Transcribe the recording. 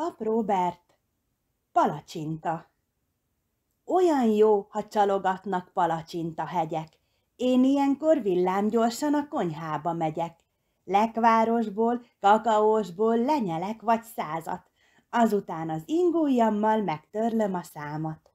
Pap Robert, palacsinta. Olyan jó, ha csalogatnak palacsinta hegyek. Én ilyenkor villámgyorsan a konyhába megyek. Lekvárosból, kakaósból lenyelek vagy százat, azután az ingújammal megtörlöm a számat.